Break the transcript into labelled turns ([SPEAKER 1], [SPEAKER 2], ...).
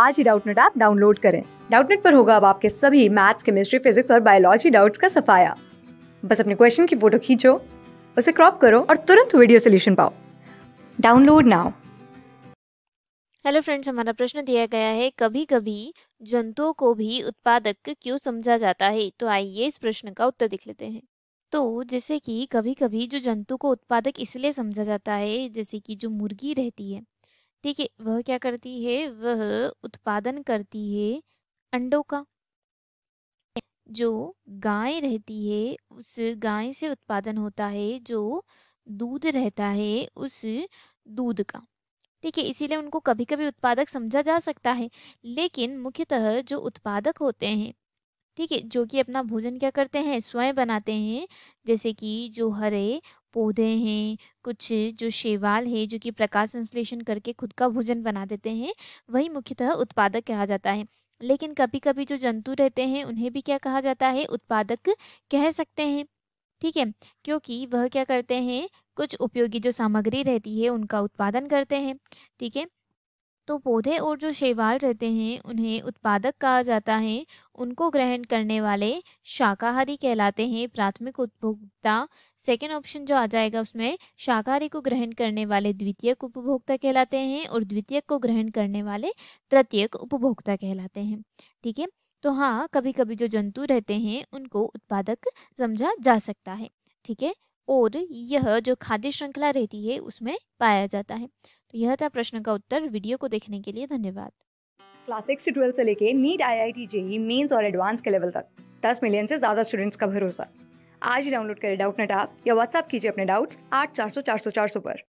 [SPEAKER 1] आज ही Doubtnut app download करें डाउटनेट पर होगा अब आपके सभी मैथ्स केमिस्ट्री फिजिक्स और बायोलॉजी डाउट्स का सफाया बस अपने क्वेश्चन की फोटो खींचो उसे क्रॉप करो और तुरंत वीडियो सोल्यूशन पाओ डाउनलोड नाउ
[SPEAKER 2] हेलो फ्रेंड्स हमारा प्रश्न दिया गया है कभी कभी जंतुओं को भी उत्पादक क्यों समझा जाता है तो आइए इस प्रश्न का उत्तर देख लेते हैं तो जैसे कि कभी कभी जो जंतु को उत्पादक इसलिए समझा जाता है जैसे कि जो मुर्गी रहती है ठीक है वह क्या करती है वह उत्पादन करती है अंडों का जो गाय रहती है उस गाय से उत्पादन होता है जो दूध रहता है उस दूध का ठीक है इसीलिए उनको कभी कभी उत्पादक समझा जा सकता है लेकिन मुख्यतः जो उत्पादक होते हैं ठीक है जो कि अपना भोजन क्या करते हैं स्वयं बनाते हैं जैसे कि जो हरे पौधे हैं कुछ जो शैवाल है जो कि प्रकाश संश्लेषण करके खुद का भोजन बना देते हैं वही मुख्यतः उत्पादक कहा जाता है लेकिन कभी कभी जो जंतु रहते हैं उन्हें भी क्या कहा जाता है उत्पादक कह सकते हैं ठीक है क्योंकि वह क्या करते हैं कुछ उपयोगी जो सामग्री रहती है उनका उत्पादन करते हैं ठीक है तो पौधे और जो शैवाल रहते हैं उन्हें उत्पादक कहा जाता है उनको ग्रहण करने वाले शाकाहारी कहलाते हैं प्राथमिक उपभोक्ता सेकेंड ऑप्शन जो आ जाएगा उसमें शाकाहारी को ग्रहण करने वाले द्वितीयक उपभोक्ता कहलाते हैं और द्वितीयक को ग्रहण करने वाले तृतीयक उपभोक्ता कहलाते हैं ठीक है तो हाँ कभी कभी जो जंतु रहते हैं उनको उत्पादक समझा जा सकता है ठीक है और यह जो खाद्य श्रृंखला रहती है उसमें पाया जाता है तो यह था प्रश्न का उत्तर वीडियो को देखने के लिए धन्यवाद
[SPEAKER 1] क्लास सिक्स से ट्वेल्थ से लेके NEET I I T JEE Mains और एडवांस के लेवल तक दस मिलियन से ज़्यादा स्टूडेंट्स का भरोसा आज ही डाउनलोड करें डाउट नेट ऐप या व्हाट्सअप कीजिए अपने डाउट्स आठ चार सौ चार सौ चार सौ पर